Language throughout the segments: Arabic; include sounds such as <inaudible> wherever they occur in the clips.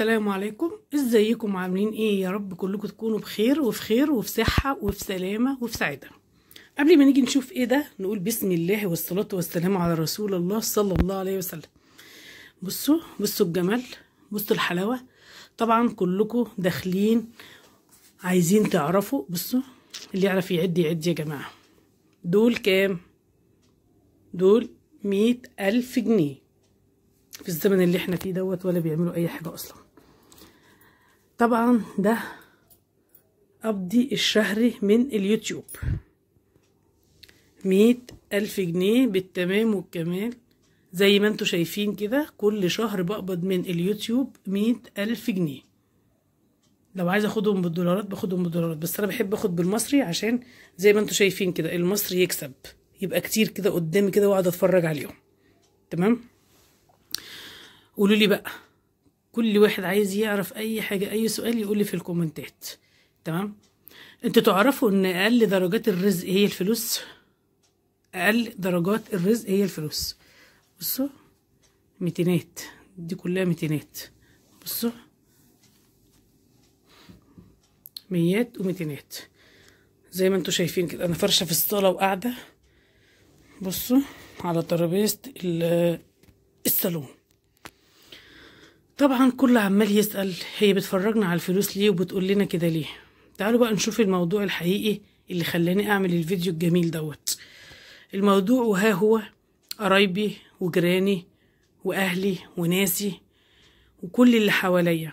السلام عليكم ازيكم عاملين ايه يا رب كلكم تكونوا بخير وفي خير وفي صحه وفي سلامه وفي سعاده قبل ما نيجي نشوف ايه ده نقول بسم الله والصلاه والسلام على رسول الله صلى الله عليه وسلم بصوا بصوا الجمال بصوا الحلاوه طبعا كلكم داخلين عايزين تعرفوا بصوا اللي يعرف يعد يعد يا جماعه دول كام دول مئة ألف جنيه في الزمن اللي احنا فيه دوت ولا بيعملوا اي حاجه اصلا طبعا ده قبضي الشهري من اليوتيوب مية ألف جنيه بالتمام والكمال زي ما انتوا شايفين كده كل شهر بقبض من اليوتيوب مية ألف جنيه لو عايزه اخدهم بالدولارات باخدهم بالدولارات بس انا بحب اخد بالمصري عشان زي ما انتوا شايفين كده المصري يكسب يبقى كتير كده قدامي كده واقعد اتفرج عليهم تمام قولوا لي بقى كل واحد عايز يعرف اي حاجه اي سؤال يقول لي في الكومنتات تمام انتوا تعرفوا ان اقل درجات الرزق هي الفلوس اقل درجات الرزق هي الفلوس بصوا ميتينات دي كلها ميتينات بصوا ميات وميتينات زي ما انتوا شايفين كده انا فرشه في الصاله وقاعده بصوا على ترابيزه الصالون طبعا كل عمال يسأل هي بتفرجنا على الفلوس ليه وبتقول لنا كده ليه تعالوا بقى نشوف الموضوع الحقيقي اللي خلاني أعمل الفيديو الجميل دوت الموضوع وها هو قرايبي وجيراني وأهلي وناسي وكل اللي حواليا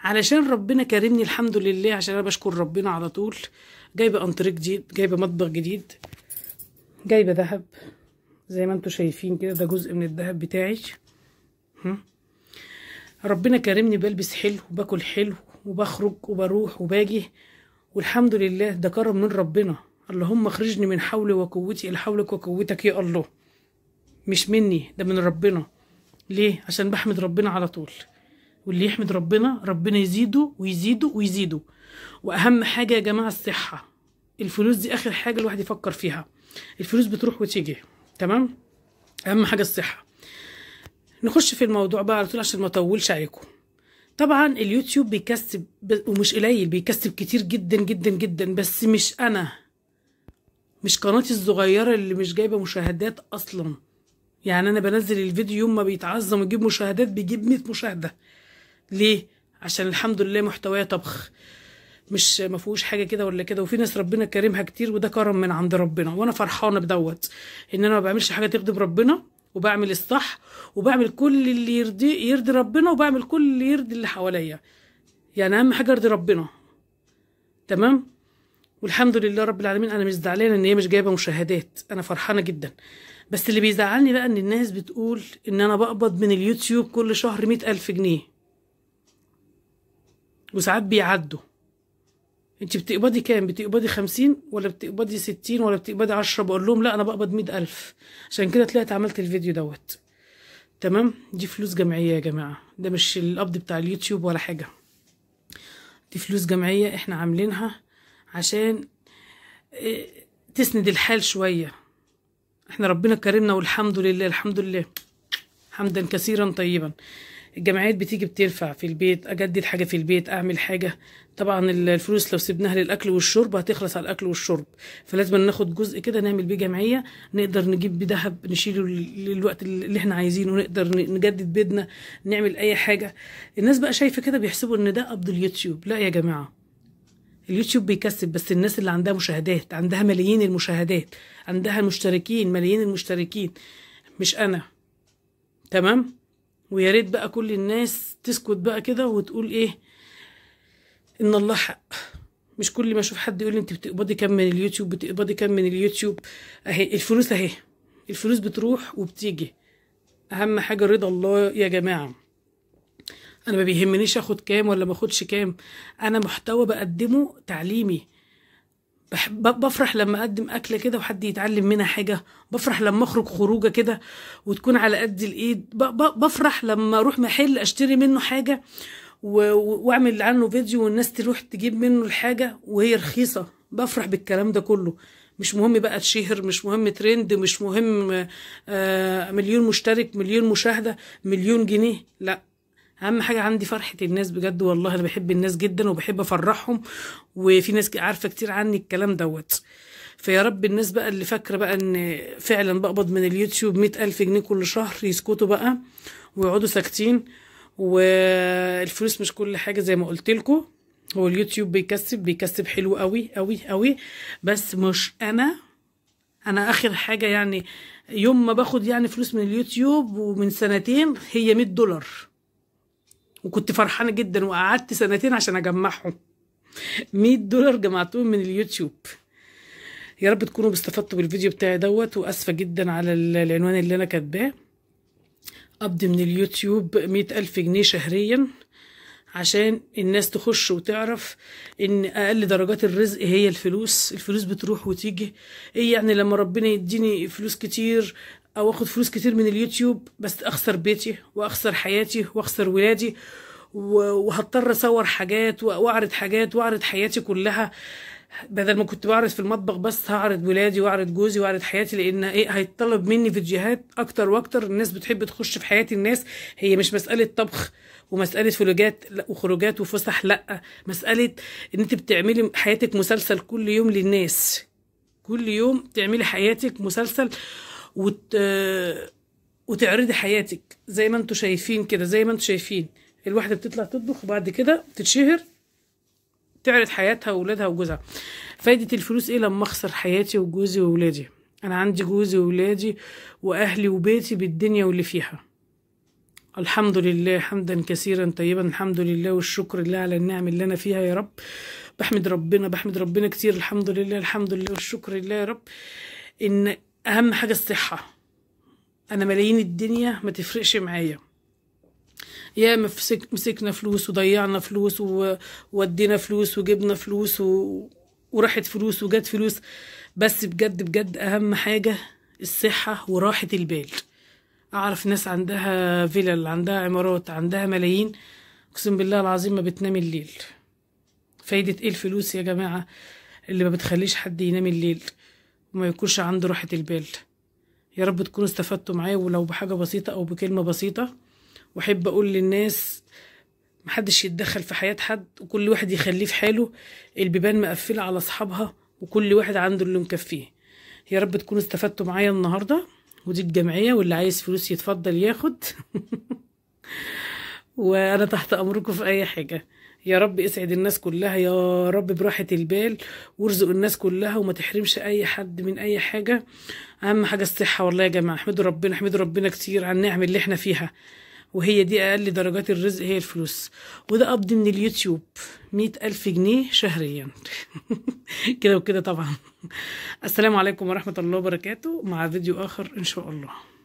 علشان ربنا كرمني الحمد لله عشان أنا بشكر ربنا على طول جايبة أنتريك جديد جايبة مطبخ جديد جايبة ذهب زي ما انتوا شايفين كده ده جزء من الذهب بتاعي هم؟ ربنا كرمني بلبس حلو وباكل حلو وبخرج وبروح وباجي والحمد لله ده كرم من ربنا اللهم اخرجني من حولي وقوتي الى حولك وقوتك يا الله مش مني ده من ربنا ليه عشان بحمد ربنا على طول واللي يحمد ربنا ربنا يزيده ويزيده ويزيده واهم حاجه يا جماعه الصحه الفلوس دي اخر حاجه الواحد يفكر فيها الفلوس بتروح وتيجي تمام اهم حاجه الصحه نخش في الموضوع بقى على طول عشان ما اطولش عليكم طبعا اليوتيوب بيكسب ومش قليل بيكسب كتير جدا جدا جدا بس مش انا مش قناتي الصغيره اللي مش جايبه مشاهدات اصلا يعني انا بنزل الفيديو يوم ما بيتعظم ويجيب مشاهدات بيجيب 100 مشاهده ليه عشان الحمد لله محتوايا طبخ مش ما فيهوش حاجه كده ولا كده وفي ناس ربنا كريمها كتير وده كرم من عند ربنا وانا فرحانه بدوت ان انا ما بعملش حاجه تغضب ربنا وبعمل الصح وبعمل كل اللي يرضي يرضي ربنا وبعمل كل اللي يرضي اللي حواليا يعني اهم حاجه ارضي ربنا تمام والحمد لله رب العالمين انا مش زعلانه ان هي مش جايبه مشاهدات انا فرحانه جدا بس اللي بيزعلني بقى ان الناس بتقول ان انا بقبض من اليوتيوب كل شهر مئة الف جنيه وساعات بيعدوا انت بتقبضي كام بتقبضي خمسين ولا بتقبضي ستين ولا بتقبضي عشرة بقول لهم لا انا بقبض مية الف عشان كده طلعت عملت الفيديو دوت تمام دي فلوس جمعية يا جماعة ده مش القبض بتاع اليوتيوب ولا حاجة دي فلوس جمعية احنا عاملينها عشان آه، تسند الحال شوية احنا ربنا كرمنا والحمد لله الحمد لله حمدا كثيرا طيبا الجمعيات بتيجي بترفع في البيت اجدد حاجه في البيت اعمل حاجه طبعا الفلوس لو سيبناها للاكل والشرب هتخلص على الاكل والشرب فلازم ناخد جزء كده نعمل بيه جمعيه نقدر نجيب بيه ذهب نشيله للوقت اللي احنا عايزينه نقدر نجدد بيتنا نعمل اي حاجه الناس بقى شايفه كده بيحسبوا ان ده قبض اليوتيوب لا يا جماعه اليوتيوب بيكسب بس الناس اللي عندها مشاهدات عندها ملايين المشاهدات عندها مشتركين ملايين المشتركين مش انا تمام ويا ريت بقى كل الناس تسكت بقى كده وتقول ايه ان الله حق مش كل ما اشوف حد يقول لي انت بتقبضي كام من اليوتيوب بتقبضي كام من اليوتيوب اهي الفلوس اهي الفلوس بتروح وبتيجي اهم حاجه رضا الله يا جماعه انا ما بيهمنيش اخد كام ولا ما اخدش كام انا محتوى بقدمه تعليمي بحب بفرح لما اقدم اكله كده وحد يتعلم منها حاجه بفرح لما اخرج خروجه كده وتكون على قد الايد بفرح لما اروح محل اشتري منه حاجه واعمل عنه فيديو والناس تروح تجيب منه الحاجه وهي رخيصه بفرح بالكلام ده كله مش مهم بقى تشهر مش مهم ترند مش مهم آه، مليون مشترك مليون مشاهده مليون جنيه لا اهم حاجه عندي فرحه الناس بجد والله انا بحب الناس جدا وبحب افرحهم وفي ناس عارفه كتير عني الكلام دوت فيا رب الناس بقى اللي فاكره بقى ان فعلا بقبض من اليوتيوب مئة ألف جنيه كل شهر يسكتوا بقى ويقعدوا ساكتين والفلوس مش كل حاجه زي ما قلت هو اليوتيوب بيكسب بيكسب حلو قوي قوي قوي بس مش انا انا اخر حاجه يعني يوم ما باخد يعني فلوس من اليوتيوب ومن سنتين هي 100 دولار وكنت فرحانه جدا وقعدت سنتين عشان اجمعهم 100 دولار جمعتهم من اليوتيوب يا رب تكونوا استفدتوا بالفيديو بتاعي دوت واسفه جدا على العنوان اللي انا كاتباه قبض من اليوتيوب مئة ألف جنيه شهريا عشان الناس تخش وتعرف ان اقل درجات الرزق هي الفلوس الفلوس بتروح وتيجي ايه يعني لما ربنا يديني فلوس كتير او اخد فلوس كتير من اليوتيوب بس اخسر بيتي واخسر حياتي واخسر ولادي وهضطر اصور حاجات واعرض حاجات واعرض حياتي كلها بدل ما كنت بعرض في المطبخ بس هعرض ولادي واعرض جوزي واعرض حياتي لان ايه هيتطلب مني فيديوهات اكتر واكتر الناس بتحب تخش في حياه الناس هي مش مساله طبخ ومساله فلوجات وخروجات وفسح لا مساله ان انت بتعملي حياتك مسلسل كل يوم للناس كل يوم تعملي حياتك مسلسل وت... وتعرضي حياتك زي ما انتوا شايفين كده زي ما انتوا شايفين الواحده بتطلع تطبخ وبعد كده تتشهر تعرض حياتها واولادها وجوزها فايده الفلوس ايه لما اخسر حياتي وجوزي واولادي انا عندي جوزي واولادي واهلي وبيتي بالدنيا واللي فيها الحمد لله حمدا كثيرا طيبا الحمد لله والشكر لله على النعم اللي انا فيها يا رب بحمد ربنا بحمد ربنا كتير الحمد لله الحمد لله والشكر لله يا رب ان اهم حاجه الصحه انا ملايين الدنيا ما تفرقش معايا يا مسك مسكنا فلوس وضيعنا فلوس وودينا فلوس وجبنا فلوس و... وراحت فلوس وجت فلوس بس بجد بجد اهم حاجه الصحه وراحه البال اعرف ناس عندها فيلل عندها عمارات عندها ملايين اقسم بالله العظيم ما بتنام الليل فايده ايه الفلوس يا جماعه اللي ما بتخليش حد ينام الليل وما يكونش عنده راحة البال يا رب تكونوا استفدتوا معايا ولو بحاجة بسيطة أو بكلمة بسيطة وأحب أقول للناس محدش يتدخل في حياة حد وكل واحد يخليه في حاله البيبان مقفلة على أصحابها وكل واحد عنده اللي مكفيه يا رب تكونوا استفدتوا معايا النهاردة ودي الجمعية واللي عايز فلوس يتفضل ياخد <laughs> وأنا تحت أمركم في أي حاجة يا رب اسعد الناس كلها يا رب براحة البال وارزق الناس كلها وما تحرمش اي حد من اي حاجة اهم حاجة الصحة والله يا جماعة احمدوا ربنا احمدوا ربنا كتير على النعم اللي احنا فيها وهي دي اقل درجات الرزق هي الفلوس وده قبض من اليوتيوب مية الف جنيه شهريا <laughs> كده وكده طبعا السلام عليكم ورحمة الله وبركاته مع فيديو اخر ان شاء الله